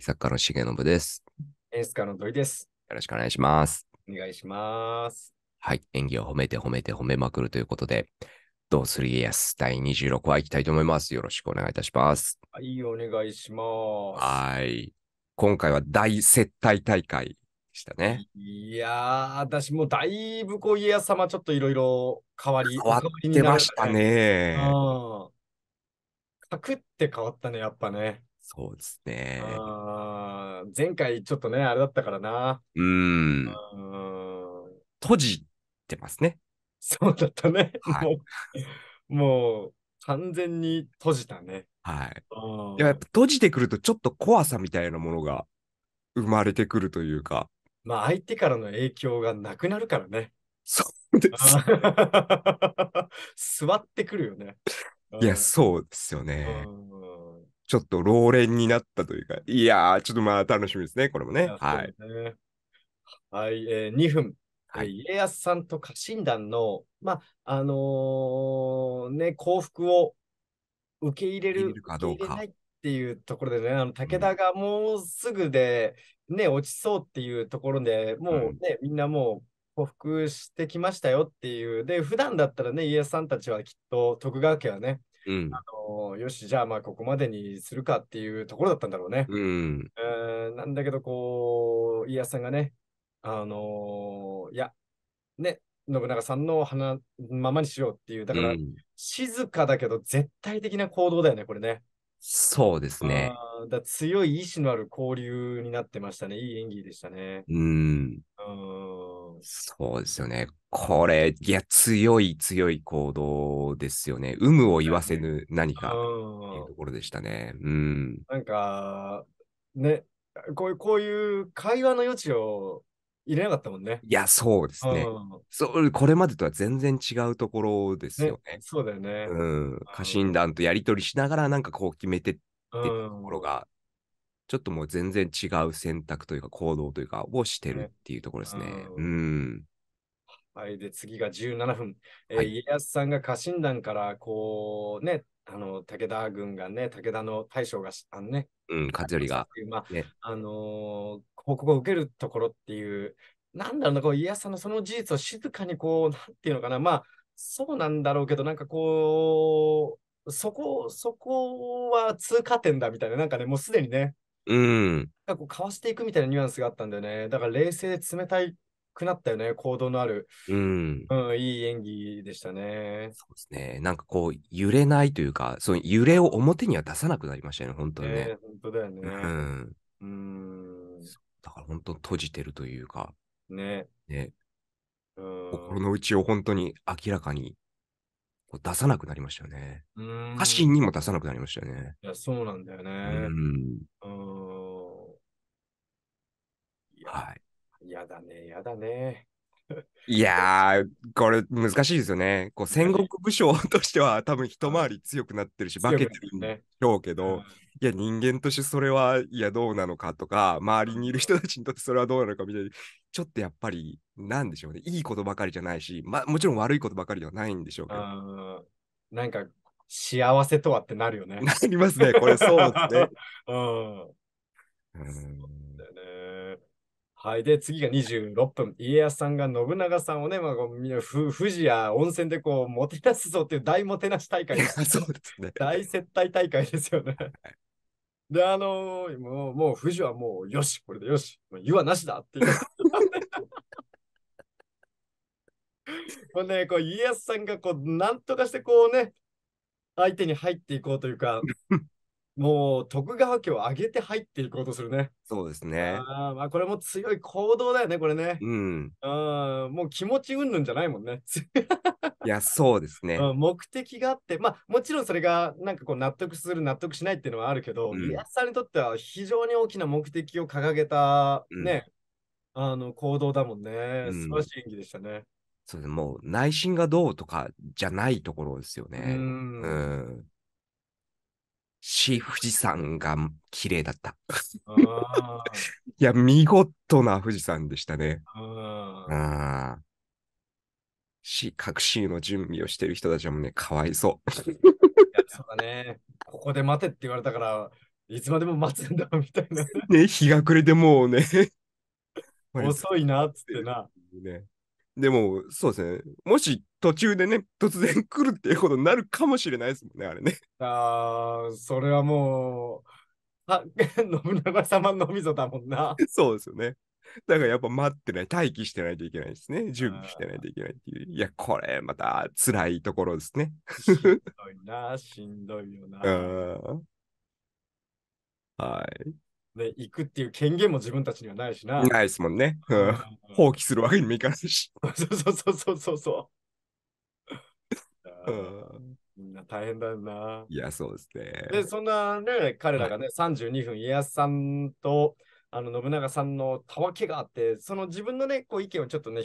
作家の重信です。演出家の土井です。よろしくお願いします。お願いします。はい、演技を褒めて褒めて褒めまくるということで、どうする家康第26話いきたいと思います。よろしくお願いいたします。はい、お願いします。はい。今回は大接待大会でしたね。いやー、私もだいぶこう家康様ちょっといろいろ変わり、変わってましたね。うん。かくって変わったね、やっぱね。そうですね。前回ちょっとね、あれだったからな。うん。閉じてますね。そうだったね。はい、もう、もう完全に閉じたね。はい。やっぱ閉じてくるとちょっと怖さみたいなものが生まれてくるというか。まあ相手からの影響がなくなるからね。そうです。座ってくるよね。いや、そうですよね。ちょっと老練になったというか、いやー、ちょっとまあ楽しみですね、これもね。いはい、ね。はい、えー、2分。はい、家康さんと家臣団の、まあ、あのー、ね、幸福を受け入れるかどうか。っていうところでね、あの武田がもうすぐで、ね、うん、落ちそうっていうところでもうね、うん、みんなもう幸福してきましたよっていう。で、普段だったらね、家康さんたちはきっと徳川家はね、うん、あのよし、じゃあまあここまでにするかっていうところだったんだろうね。うん、なんだけど、こう、家康さんがね、あのー、いや、ね、信長さんの花ままにしようっていう、だから、静かだけど絶対的な行動だよね、これね。そうですね。だ強い意志のある交流になってましたね。いい演技でしたね。うん。うんそうですよね。これ、いや、強い強い行動ですよね。有無を言わせぬ何かっていうところでしたね。うん。なんか、ね、こういう、こういう会話の余地を入れなかったもんね。いや、そうですね。そう、これまでとは全然違うところですよね。ねそうだよね。うん。家臣団とやり取りしながら、なんかこう決めてってところが、ちょっともう全然違う選択というか行動というかをしてるっていうところですね。うん。はい、で、次が17分。えーはい、家康さんが家臣団から、こう、ね、あの、武田軍がね、武田の大将が、あのね、うん、勝頼が。まあ、ね、あのー、報告を受けるところっていう、なんだろうな、こう、家康さんのその事実を静かにこう、なんていうのかな、まあ、そうなんだろうけど、なんかこう、そこ、そこは通過点だみたいな、なんかね、もうすでにね、うん。なんかこう、かわしていくみたいなニュアンスがあったんだよね。だから冷静で冷たいくなったよね、行動のある。うん。うん、いい演技でしたね。そうですね。なんかこう、揺れないというか、その揺れを表には出さなくなりましたよね、本当にね。えー、本当だよね。うん。うん。だから本当閉じてるというか。ね。ね。心の内を本当に明らかに出さなくなりましたよね。歌詞にも出さなくなりましたよね。いや、そうなんだよね。うん。はい。嫌だね、嫌だね。いやー、これ難しいですよね。こう戦国武将としては多分一回り強くなってるし、化けてるんでしょうけど、ねうん、いや、人間としてそれは、いや、どうなのかとか、周りにいる人たちにとってそれはどうなのかみたいに、ちょっとやっぱり、なんでしょうね。いいことばかりじゃないし、まあ、もちろん悪いことばかりではないんでしょうけど。なんか、幸せとはってなるよね。なりますね。これそうですね。うん。うんはい。で、次が26分。家康さんが信長さんをね、まあ、ふ富士や温泉でこう、もてなすぞっていう大もてなし大会そうですね。大接待大会ですよね。で、あのー、もう、もう富士はもう、よし、これでよし、湯はなしだっていう。もうね、こう家康さんがこう、なんとかしてこうね、相手に入っていこうというか、もう徳川家を上げて入っていこうとするね。そうですね。あまあ、これも強い行動だよね、これね。うん。あもう気持ち云々じゃないもんね。いや、そうですね。目的があって、まあ、もちろんそれがなんかこう納得する、納得しないっていうのはあるけど、宮、うん、さんにとっては非常に大きな目的を掲げたね、うん、あの行動だもんね。う素晴らしい演技でしたね。そうもう内心がどうとかじゃないところですよね。うんし、富士山が綺麗だった。いや、見事な富士山でしたね。ああし、各州の準備をしてる人たちもね、かわいそう。そうだね。ここで待てって言われたから、いつまでも待つんだみたいな。ね、日が暮れてもうね。遅いなっつってな。ね、でも、そうですね。もし途中でね、突然来るっていうことになるかもしれないですもんね、あれね。ああ、それはもう、あ、信長様のみぞだもんな。そうですよね。だからやっぱ待ってない、待機してないといけないですね。準備してないといけないっていう。いや、これまた辛いところですね。しんどいな、しんどいよな。はい。で、行くっていう権限も自分たちにはないしな。ないですもんね。放棄するわけにもいかないし。そうそうそうそうそう。みんな大変だよな。いや、そうですね。で、そんなね、彼らがね、はい、32分、家康さんと、あの信長さんのたわけがあって、その自分のね、こう意見をちょっとね、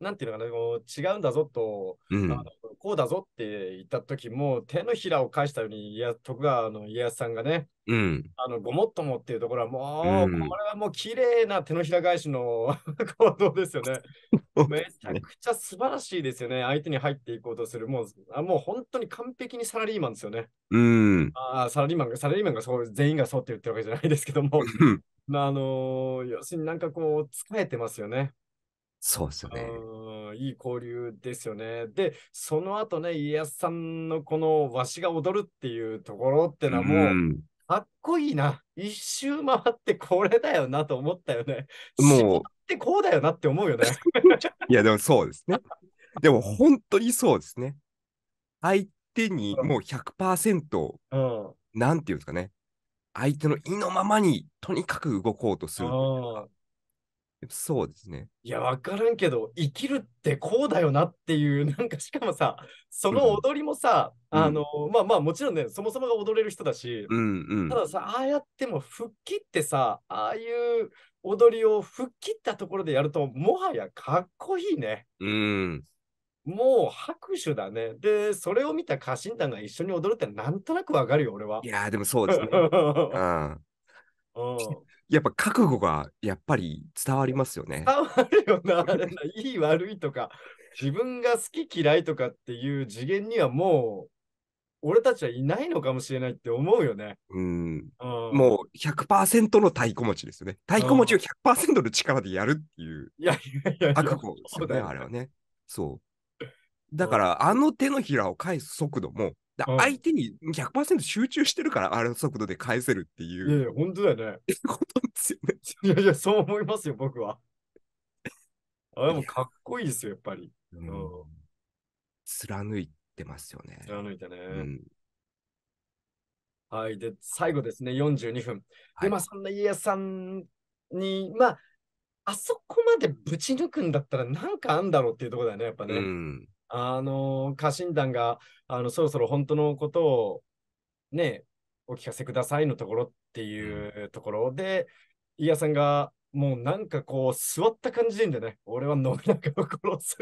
なんていうのかな、う違うんだぞと、うん、こうだぞって言った時も、手のひらを返したように、いや徳川の家康さんがね、うん、あのごもっともっていうところは、もう、うん、これはもう綺麗な手のひら返しの 行動ですよね。めちゃくちゃ素晴らしいですよね。相手に入っていこうとする、もうあもう本当に完璧にサラリーマンですよね。うん、あサラリーマンが、サラリーマンがそう全員がそうって言ってるわけじゃないですけども。あのー、要するになんかこう、疲れてますよね。そうですよね。いい交流ですよね。で、その後ね、家康さんのこのわしが踊るっていうところってのはもう、うんかっこいいな。一周回ってこれだよなと思ったよね。もう。ってこうだよなって思うよね。いや、でもそうですね。でも本当にそうですね。相手にもう100%、うん、なんていうんですかね。相手の意のままにとにかく動こうとするいうんそうですね。いや、わからんけど、生きるってこうだよなっていう、なんかしかもさ、その踊りもさ、うん、あの、まあまあもちろんね、そもそもが踊れる人だし、うんうん、たださ、ああやっても吹っ切ってさ、ああいう踊りを吹っ切ったところでやると、もはやかっこいいね。うん。もう拍手だね。で、それを見た家臣団が一緒に踊るってなんとなくわかるよ、俺は。いやでもそうですね。うん、やっぱ覚悟がやっぱり伝わりますよね。伝わるよな、いい悪いとか、自分が好き嫌いとかっていう次元にはもう、俺たちはいないのかもしれないって思うよね。うん。もう100%の太鼓持ちですよね。太鼓持ちを100%の力でやるっていう。いやいやいや、覚悟ですよね、あれはね。そう。だから、あの手のひらを返す速度も、だ相手に100%集中してるから、あれの速度で返せるっていう。いやいや、本当だよね。こ とですよね。いやいや、そう思いますよ、僕は。あれもかっこいいですよ、やっぱり。うん、貫いてますよね。貫いてね。うんはい。で、最後ですね、42分。はい、で、まあ、そんな家康さんに、まあ、あそこまでぶち抜くんだったら、なんかあんだろうっていうところだよね、やっぱね。うん、あの、家臣団が、あの、そろそろ本当のことを、ね、お聞かせくださいのところっていうところで、飯、う、さんが、もうなんかこう、座った感じでね。俺は信長を殺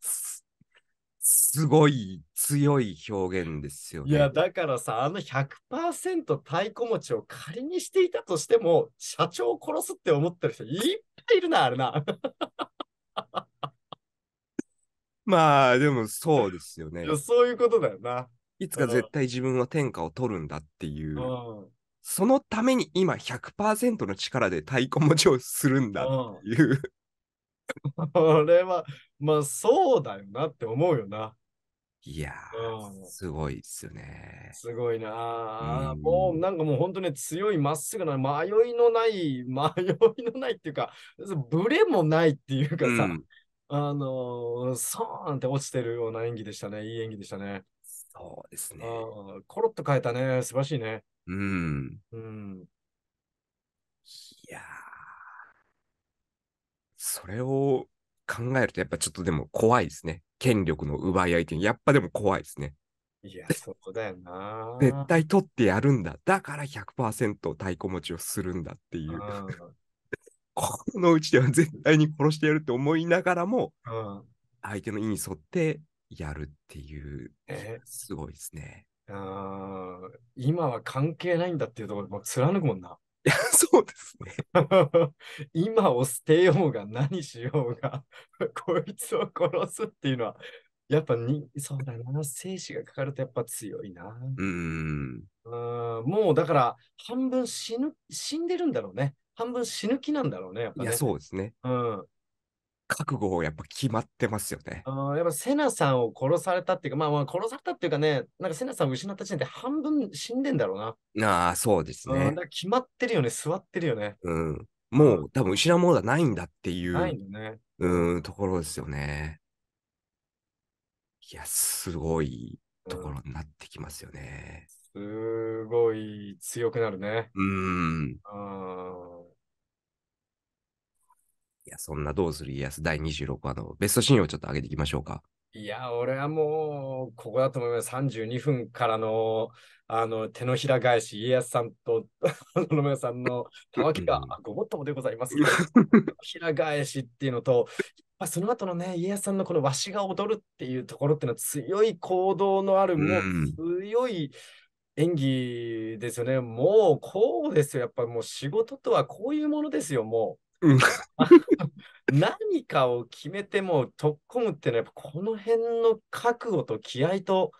す。すごい強い表現ですよ、ね、いや、だからさ、あの100%太鼓持ちを仮にしていたとしても、社長を殺すって思ってる人いっぱいいるな、あれな。まあ、でもそうですよねそういうことだよな。いつか絶対自分は天下を取るんだっていうう、ん。そのために今100%の力で太鼓持ちをするんだっていう。これは、まあそうだよなって思うよな。いやうんすごいですよね。すごいなうんもうなんかもう本当に強いまっすぐな迷いのない 迷いのないっていうかぶれもないっていうかさ、うんあのそうなって落ちてるような演技でしたね。いい演技でしたね。そうですね。こコロッと変えたね。素晴らしいね。うん。うん。いやー、それを考えると、やっぱちょっとでも怖いですね。権力の奪い合いって、やっぱでも怖いですね。いや、そこだよな。絶対取ってやるんだ。だから100%太鼓持ちをするんだっていう。このうちでは絶対に殺してやるって思いながらも、相手の意に沿ってやるっていう、えすごいですね。あ今は関係ないんだっていうところも貫くもんな。いや、そうですね。今を捨てようが何しようが こいつを殺すっていうのは、やっぱに、そうだな、生死がかかるとやっぱ強いな。うん。もうだから、半分死ぬ、死んでるんだろうね。半分死ぬ気なんだろうね、やっぱ、ね、いや、そうですね。うん。覚悟をやっぱ決まってますよね。あやっぱセナさんを殺されたっていうか、まあ、まあ殺されたっていうかね、なんかセナさんを失った時点で半分死んでんだろうな。ああ、そうですね。うん、決まってるよね、座ってるよね。うん。もう多分失うものがないんだっていう、ないね、うん、ところですよね。いや、すごいところになってきますよね。うん、すごい強くなるね。うん。あいや、そんなどうする家康第26話のベストシーンをちょっと上げていきましょうか。いや、俺はもう、ここだと思います。32分からの、あの、手のひら返し、家康さんと野村さんのたわきが、ごもっともでございます。手のひら返しっていうのと、まあ、その後のね、家康さんのこのわしが踊るっていうところっていうのは強い行動のある、もう強い演技ですよね。もうこうですよ。やっぱりもう仕事とはこういうものですよ、もう。何かを決めても突っ込むってのは、やっぱこの辺の覚悟と気合と、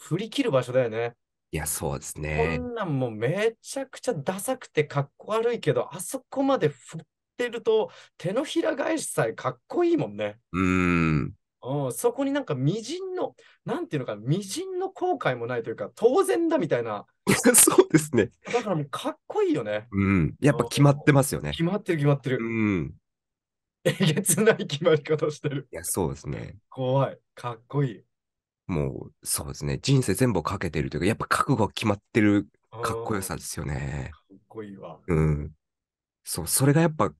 振り切る場所だよね。うんいや、そうですね。こんなんもうめちゃくちゃダサくてかっこ悪いけど、あそこまで振ってると手のひら返しさえかっこいいもんね。うん。そこになんか微塵の、なんていうのかな、微塵の後悔もないというか、当然だみたいな。そうですね。だからもうかっこいいよね。うん。やっぱ決まってますよね。決まってる決まってる。うん。えげつない決まり方してる。いや、そうですね。怖い。かっこいい。もう、そうですね。人生全部をかけてるというか、やっぱ覚悟決まってるかっこよさですよね。かっこいいわ。うん。そう、それがやっぱ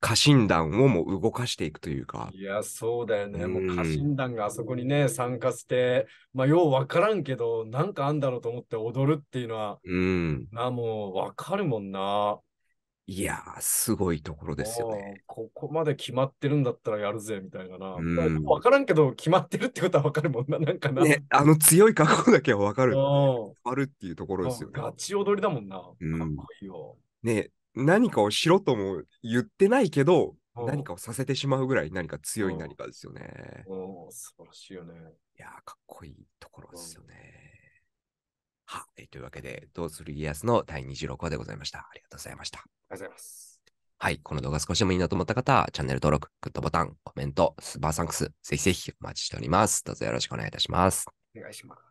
家臣団をも動かしていくというか。いや、そうだよね。うん、もう家臣団があそこにね、参加して、まあ、よう分からんけど、なんかあんだろうと思って踊るっていうのは、うん。な、もう分かるもんな。いやすごいところですよね。ここまで決まってるんだったらやるぜ、みたいなな。うん、分からんけど、決まってるってことは分かるもんな、なんかな。ね、あの強い格好だけは分かる。あるっていうところですよね。ガチ踊りだもんな。かっこいいよ。うん、ね何かをしろとも言ってないけど、何かをさせてしまうぐらい何か強い何かですよね。素晴らしいよね。いやかっこいいところですよね。は、えというわけで、どうする家康の第26話でございました。ありがとうございました。ありがとうございます。はい、この動画少しでもいいなと思った方、は、チャンネル登録、グッドボタン、コメント、スーパーサンクス、ぜひぜひお待ちしております。どうぞよろしくお願いいたします。お願いします。